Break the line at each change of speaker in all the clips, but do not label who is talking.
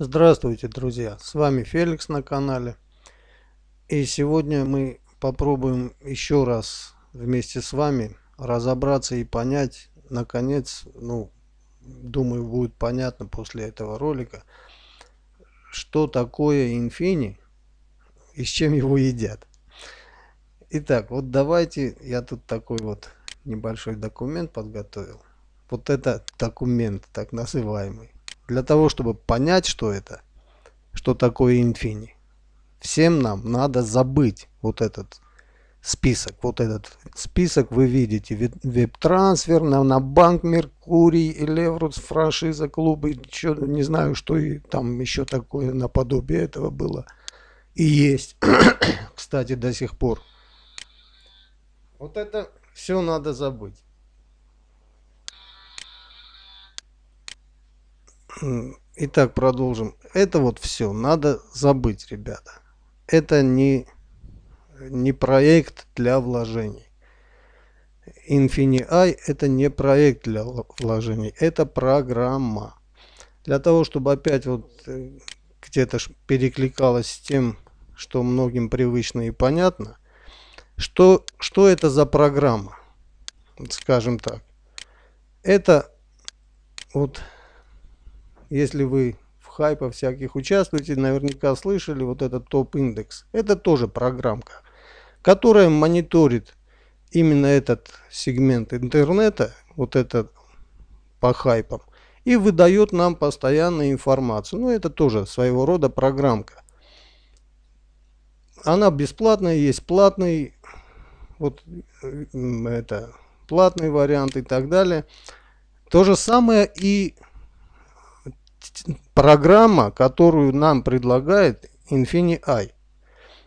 Здравствуйте, друзья! С вами Феликс на канале. И сегодня мы попробуем еще раз вместе с вами разобраться и понять, наконец, ну, думаю, будет понятно после этого ролика, что такое инфини и с чем его едят. Итак, вот давайте, я тут такой вот небольшой документ подготовил. Вот это документ, так называемый. Для того, чтобы понять, что это, что такое инфини, всем нам надо забыть вот этот список. Вот этот список вы видите. Веб-трансфер, на Нанобанк, Меркурий, Элеврус, франшиза, клубы. Еще, не знаю, что и там еще такое наподобие этого было. И есть, кстати, до сих пор. Вот это все надо забыть. Итак, продолжим. Это вот все надо забыть, ребята. Это не, не проект для вложений. InfiniEye это не проект для вложений, это программа. Для того, чтобы опять вот э, где-то перекликалось с тем, что многим привычно и понятно, что, что это за программа, скажем так. Это вот если вы в хайпах всяких участвуете, наверняка слышали вот этот топ-индекс. Это тоже программка, которая мониторит именно этот сегмент интернета, вот этот по хайпам, и выдает нам постоянную информацию. Ну, это тоже своего рода программка. Она бесплатная, есть платный, вот э, это платный вариант и так далее. То же самое и программа, которую нам предлагает InfiniEye.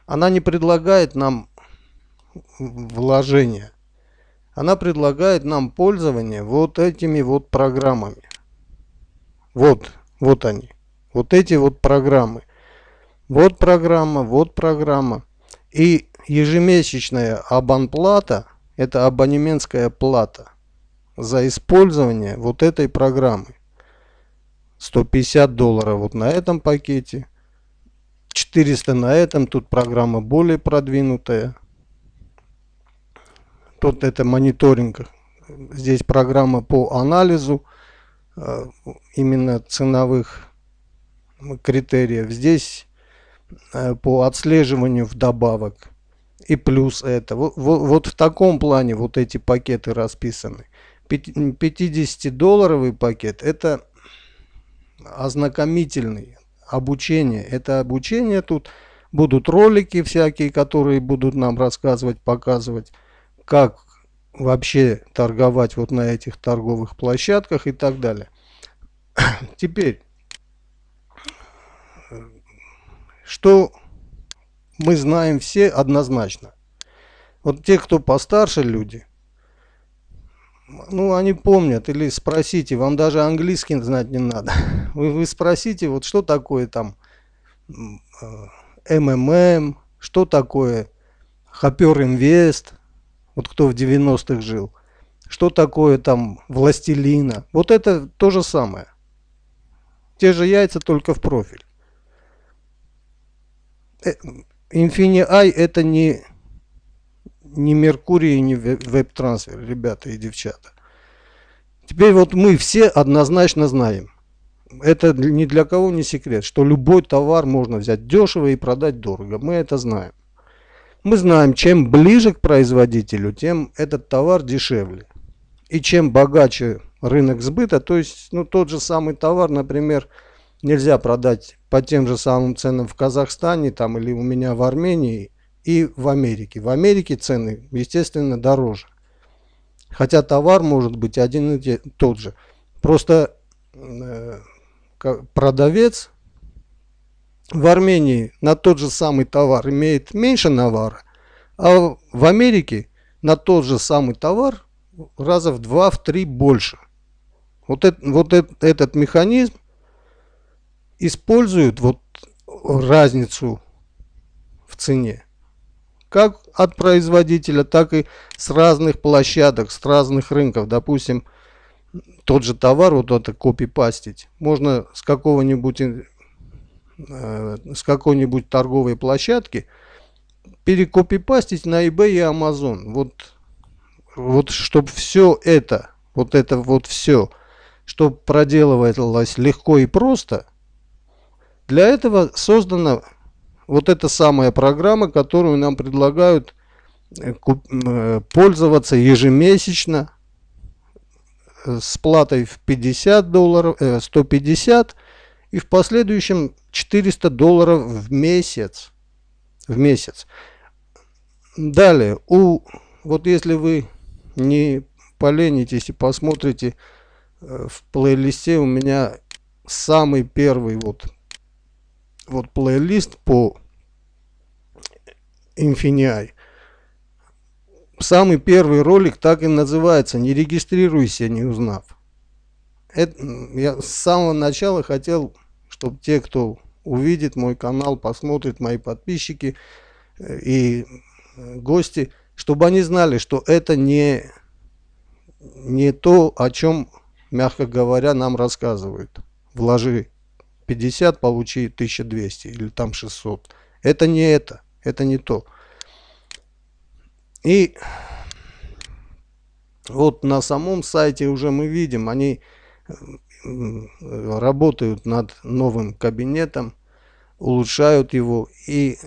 Она не предлагает нам вложение. Она предлагает нам пользование вот этими вот программами. Вот, вот они. Вот эти вот программы. Вот программа, вот программа. И ежемесячная абонплата, это абонементская плата за использование вот этой программы. 150 долларов вот на этом пакете, 400 на этом, тут программа более продвинутая. Тут это мониторинг, здесь программа по анализу э, именно ценовых критериев. Здесь э, по отслеживанию в добавок и плюс это. Вот, вот, вот в таком плане вот эти пакеты расписаны. 50-долларовый пакет это ознакомительный, обучение. Это обучение тут будут ролики всякие, которые будут нам рассказывать, показывать, как вообще торговать вот на этих торговых площадках и так далее. Теперь, что мы знаем все однозначно. Вот те, кто постарше люди, ну, они помнят, или спросите, вам даже английский знать не надо. Вы, вы спросите, вот что такое там э, МММ, что такое Хопер Инвест, вот кто в 90-х жил, что такое там Властелина. Вот это то же самое. Те же яйца, только в профиль. Э, инфини ай это не не Меркурий, не веб-трансфер, ребята и девчата. Теперь вот мы все однозначно знаем, это ни для кого не секрет, что любой товар можно взять дешево и продать дорого. Мы это знаем. Мы знаем, чем ближе к производителю, тем этот товар дешевле. И чем богаче рынок сбыта, то есть ну, тот же самый товар, например, нельзя продать по тем же самым ценам в Казахстане там, или у меня в Армении – и в Америке. В Америке цены, естественно, дороже. Хотя товар может быть один и тот же. Просто э, продавец в Армении на тот же самый товар имеет меньше навара, а в Америке на тот же самый товар раза в два, в три больше. Вот, это, вот это, этот механизм используют вот разницу в цене как от производителя, так и с разных площадок, с разных рынков. Допустим, тот же товар, вот это копипастить, можно с какого-нибудь э, с какой-нибудь торговой площадки перекопипастить на eBay и Amazon. Вот, вот чтобы все это, вот это вот все, чтобы проделывалось легко и просто, для этого создана вот эта самая программа, которую нам предлагают э, э, пользоваться ежемесячно э, с платой в 50 долларов, 150 и в последующем 400 долларов в месяц. В месяц. Далее, у, вот если вы не поленитесь и посмотрите в плейлисте, у меня самый первый вот, вот плейлист по Infinii. Самый первый ролик так и называется «Не регистрируйся, не узнав». Это, я с самого начала хотел, чтобы те, кто увидит мой канал, посмотрит мои подписчики э, и э, гости, чтобы они знали, что это не, не то, о чем, мягко говоря, нам рассказывают. Вложи 50, получи 1200 или там 600. Это не это. Это не то. И вот на самом сайте уже мы видим, они э, работают над новым кабинетом, улучшают его. И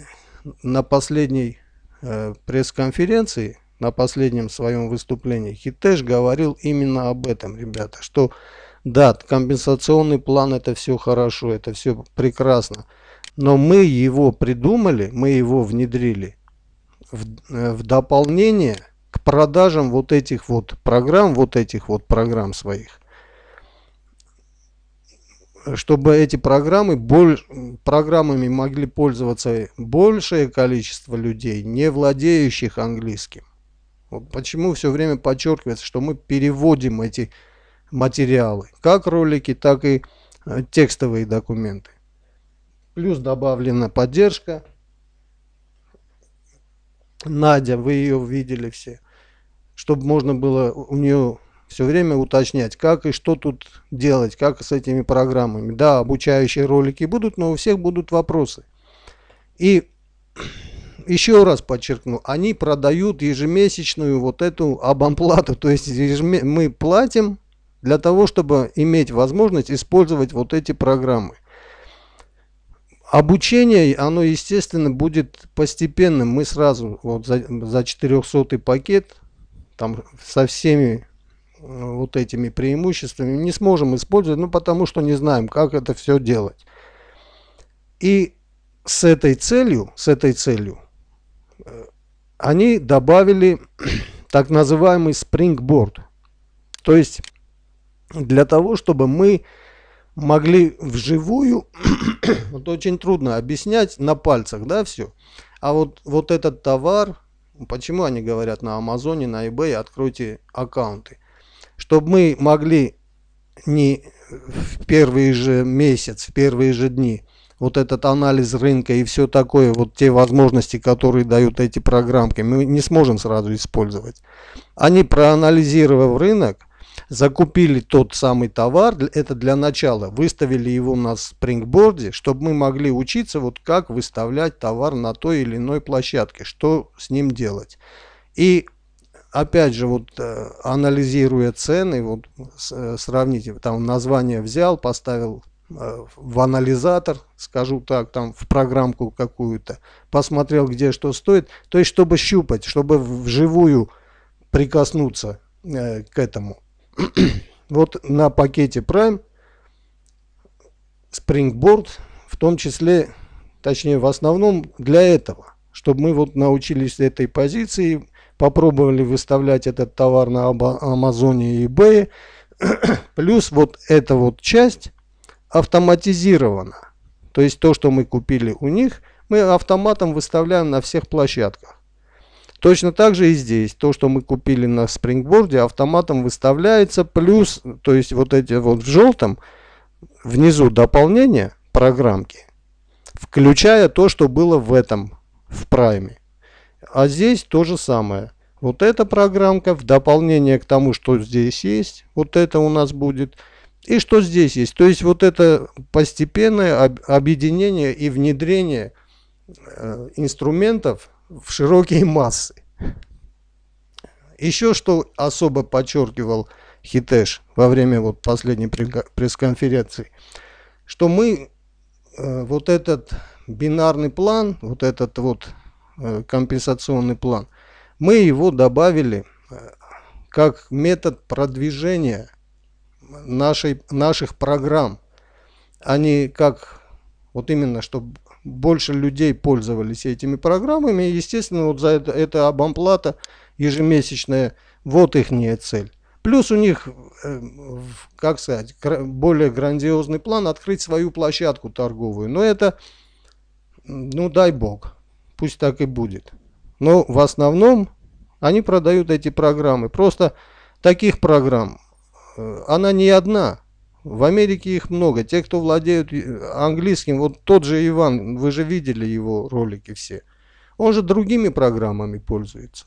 на последней э, пресс-конференции, на последнем своем выступлении, Хитеш говорил именно об этом, ребята, что да, компенсационный план это все хорошо, это все прекрасно. Но мы его придумали, мы его внедрили в, э, в дополнение к продажам вот этих вот программ, вот этих вот программ своих. Чтобы эти программы, больш, программами могли пользоваться большее количество людей, не владеющих английским. Вот почему все время подчеркивается, что мы переводим эти материалы, как ролики, так и э, текстовые документы. Плюс добавлена поддержка. Надя, вы ее видели все. Чтобы можно было у нее все время уточнять, как и что тут делать, как с этими программами. Да, обучающие ролики будут, но у всех будут вопросы. И еще раз подчеркну, они продают ежемесячную вот эту обамплату. То есть мы платим для того, чтобы иметь возможность использовать вот эти программы. Обучение, оно, естественно, будет постепенным. Мы сразу вот за, за 400 пакет там со всеми э, вот этими преимуществами не сможем использовать, ну потому что не знаем, как это все делать. И с этой целью, с этой целью э, они добавили так называемый спрингборд. То есть для того, чтобы мы могли вживую, вот очень трудно объяснять на пальцах, да, все. А вот, вот этот товар, почему они говорят на Амазоне, на eBay, откройте аккаунты. Чтобы мы могли не в первый же месяц, в первые же дни, вот этот анализ рынка и все такое, вот те возможности, которые дают эти программки, мы не сможем сразу использовать. Они проанализировав рынок, закупили тот самый товар, это для начала, выставили его на спрингборде, чтобы мы могли учиться, вот как выставлять товар на той или иной площадке, что с ним делать. И опять же, вот э, анализируя цены, вот э, сравните, там название взял, поставил э, в анализатор, скажу так, там в программку какую-то, посмотрел, где что стоит, то есть чтобы щупать, чтобы вживую прикоснуться к этому. вот на пакете Prime Springboard в том числе, точнее в основном для этого, чтобы мы вот научились этой позиции, попробовали выставлять этот товар на Амазоне и eBay. Плюс вот эта вот часть автоматизирована. То есть то, что мы купили у них, мы автоматом выставляем на всех площадках. Точно так же и здесь. То, что мы купили на спрингборде, автоматом выставляется плюс, то есть вот эти вот в желтом, внизу дополнение программки, включая то, что было в этом, в прайме. А здесь то же самое. Вот эта программка в дополнение к тому, что здесь есть, вот это у нас будет. И что здесь есть. То есть вот это постепенное объединение и внедрение э, инструментов в широкие массы. Еще что особо подчеркивал Хитеш во время вот последней пресс-конференции, что мы э, вот этот бинарный план, вот этот вот э, компенсационный план, мы его добавили э, как метод продвижения нашей, наших программ, а не как вот именно, чтобы больше людей пользовались этими программами. И, естественно, вот за это, это обамплата ежемесячная, вот их цель. Плюс у них, эм, как сказать, более грандиозный план открыть свою площадку торговую. Но это, ну дай бог, пусть так и будет. Но в основном они продают эти программы. Просто таких программ, э, она не одна. В Америке их много. Те, кто владеют э, английским, вот тот же Иван, вы же видели его ролики все. Он же другими программами пользуется.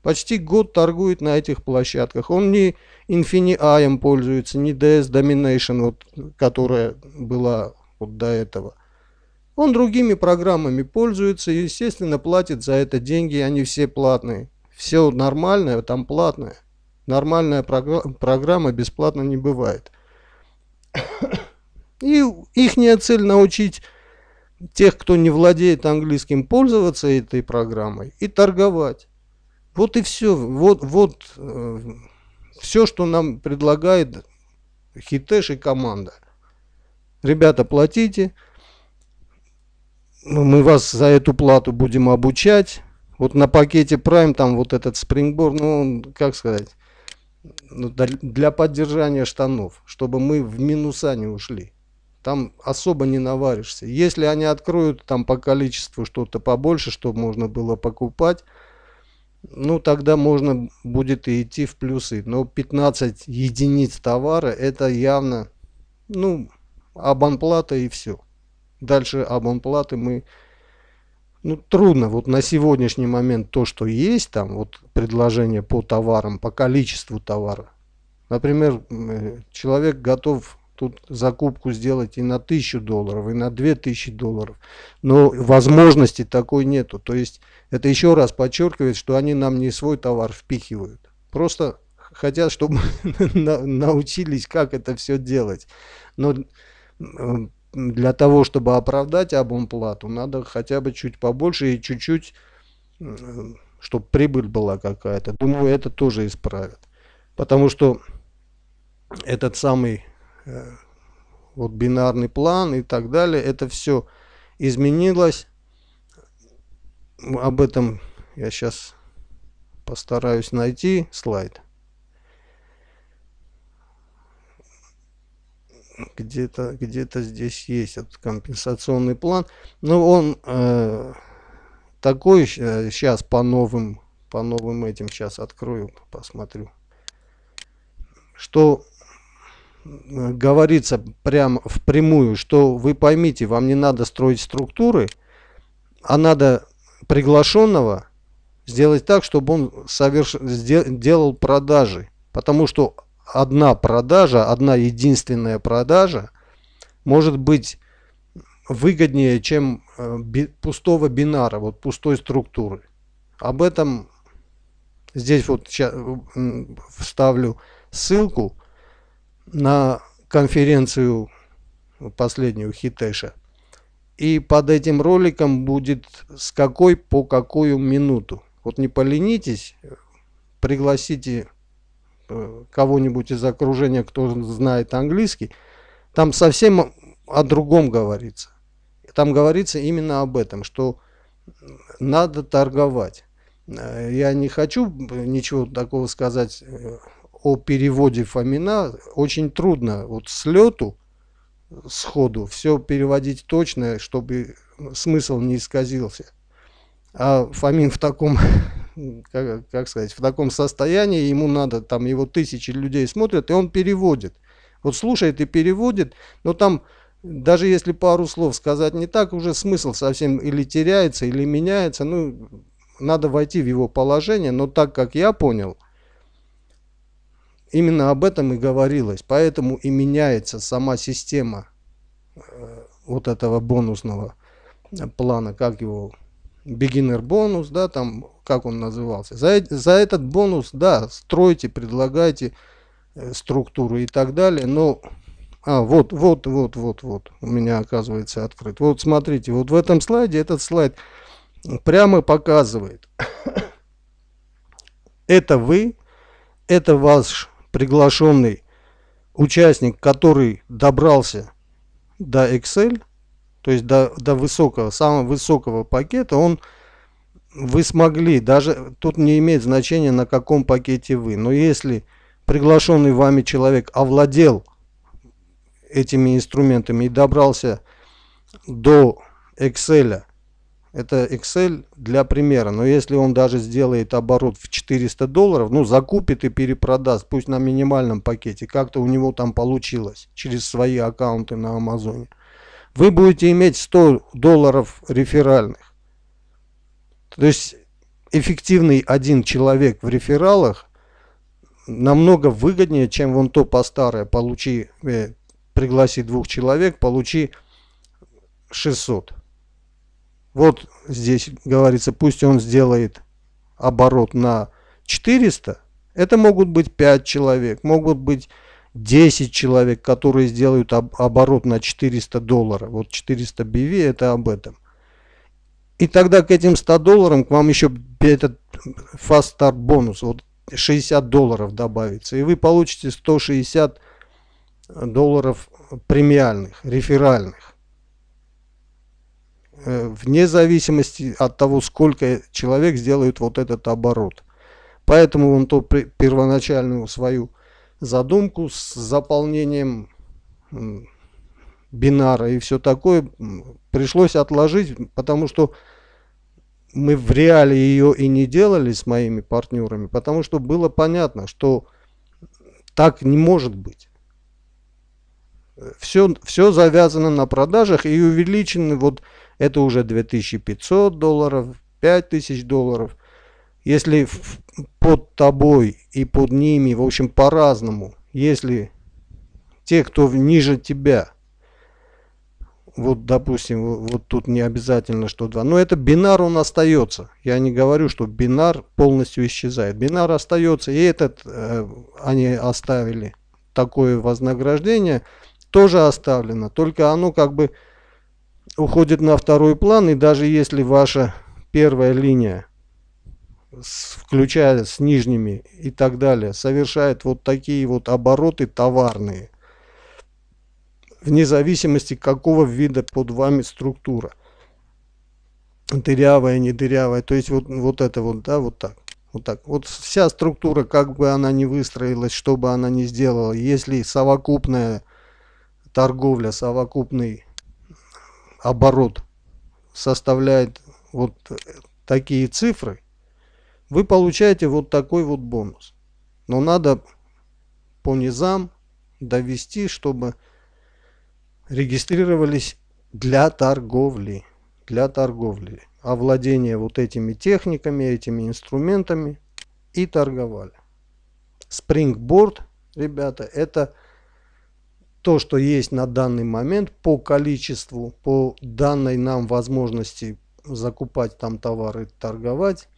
Почти год торгует на этих площадках. Он не Infini-Aем пользуется, не DS Domination, вот, которая была вот до этого. Он другими программами пользуется и, естественно, платит за это деньги, они все платные. Все нормальное, там платное. Нормальная программа бесплатно не бывает. И ихняя цель научить тех, кто не владеет английским, пользоваться этой программой и торговать. Вот и все. Вот, вот э, все, что нам предлагает Хитеш и команда. Ребята, платите. Ну, мы вас за эту плату будем обучать. Вот на пакете Prime там вот этот спрингборд, ну, как сказать, ну, для поддержания штанов, чтобы мы в минуса не ушли. Там особо не наваришься. Если они откроют там по количеству что-то побольше, чтобы можно было покупать, ну тогда можно будет и идти в плюсы. Но 15 единиц товара это явно, ну, абонплата и все. Дальше абонплаты мы ну, трудно вот на сегодняшний момент то, что есть там, вот предложение по товарам, по количеству товара. Например, э, человек готов тут закупку сделать и на 1000 долларов, и на 2000 долларов. Но возможности такой нету. То есть это еще раз подчеркивает, что они нам не свой товар впихивают. Просто хотят, чтобы научились, как это все делать. Но э, для того, чтобы оправдать абонплату, надо хотя бы чуть побольше и чуть-чуть, чтобы прибыль была какая-то. Думаю, это тоже исправят. Потому что этот самый э, вот бинарный план и так далее, это все изменилось. Об этом я сейчас постараюсь найти слайд. где-то где-то здесь есть этот компенсационный план но он э, такой сейчас э, по новым по новым этим сейчас открою посмотрю что э, говорится прям впрямую что вы поймите вам не надо строить структуры а надо приглашенного сделать так чтобы он совершил делал продажи потому что одна продажа, одна единственная продажа может быть выгоднее, чем э, пустого бинара, вот пустой структуры. Об этом здесь вот вставлю ссылку на конференцию последнюю Хитеша. И под этим роликом будет с какой по какую минуту. Вот не поленитесь, пригласите Э, кого-нибудь из окружения, кто знает английский, там совсем о другом говорится. Там говорится именно об этом, что надо торговать. Э, я не хочу ничего такого сказать э, о переводе Фомина. Очень трудно вот с лету, сходу, все переводить точно, чтобы смысл не исказился. А Фомин в таком как, как сказать, в таком состоянии, ему надо, там его тысячи людей смотрят, и он переводит. Вот слушает и переводит, но там даже если пару слов сказать не так, уже смысл совсем или теряется, или меняется. Ну, надо войти в его положение, но так как я понял, именно об этом и говорилось. Поэтому и меняется сама система э, вот этого бонусного э, плана, как его, beginner бонус, да, там как он назывался. За, за этот бонус, да, стройте, предлагайте э, структуры и так далее, но... А, вот, вот, вот, вот, вот, у меня оказывается открыт. Вот смотрите, вот в этом слайде, этот слайд прямо показывает. это вы, это ваш приглашенный участник, который добрался до Excel, то есть до, до высокого, самого высокого пакета, он вы смогли, даже тут не имеет значения, на каком пакете вы, но если приглашенный вами человек овладел этими инструментами и добрался до Excel, это Excel для примера, но если он даже сделает оборот в 400 долларов, ну закупит и перепродаст, пусть на минимальном пакете, как-то у него там получилось через свои аккаунты на Амазоне, вы будете иметь 100 долларов реферальных. То есть эффективный один человек в рефералах намного выгоднее, чем вон то по старое. Получи, э, пригласи двух человек, получи 600. Вот здесь говорится, пусть он сделает оборот на 400. Это могут быть 5 человек, могут быть 10 человек, которые сделают об, оборот на 400 долларов. Вот 400 BV это об этом. И тогда к этим 100 долларам к вам еще этот Fast Start бонус, вот 60 долларов добавится. И вы получите 160 долларов премиальных, реферальных. Э, вне зависимости от того, сколько человек сделает вот этот оборот. Поэтому он то первоначальную свою задумку с заполнением бинара и все такое пришлось отложить, потому что мы в реале ее и не делали с моими партнерами, потому что было понятно, что так не может быть. Все, все завязано на продажах и увеличены вот это уже 2500 долларов, 5000 долларов. Если под тобой и под ними, в общем, по-разному, если те, кто ниже тебя – вот, допустим, вот тут не обязательно, что 2. Но это бинар, он остается. Я не говорю, что бинар полностью исчезает. Бинар остается, и этот э, они оставили. Такое вознаграждение тоже оставлено. Только оно как бы уходит на второй план. И даже если ваша первая линия, включая с нижними и так далее, совершает вот такие вот обороты товарные – вне зависимости какого вида под вами структура. Дырявая, не дырявая, то есть вот, вот это вот, да, вот так. Вот так. Вот вся структура, как бы она не выстроилась, чтобы она не сделала, если совокупная торговля, совокупный оборот составляет вот такие цифры, вы получаете вот такой вот бонус. Но надо по низам довести, чтобы регистрировались для торговли. Для торговли. Овладение вот этими техниками, этими инструментами и торговали. Springboard, ребята, это то, что есть на данный момент по количеству, по данной нам возможности закупать там товары, торговать.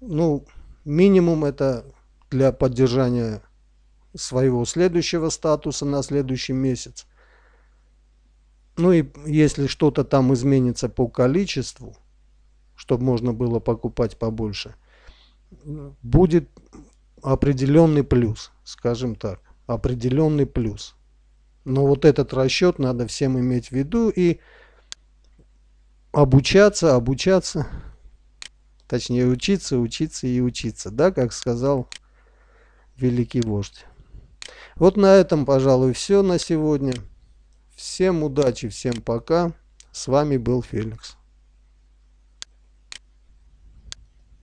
Ну, минимум это для поддержания своего следующего статуса на следующий месяц. Ну и если что-то там изменится по количеству, чтобы можно было покупать побольше, будет определенный плюс, скажем так, определенный плюс. Но вот этот расчет надо всем иметь в виду и обучаться, обучаться, точнее учиться, учиться и учиться, да, как сказал великий вождь. Вот на этом, пожалуй, все на сегодня. Всем удачи, всем пока. С вами был Феликс.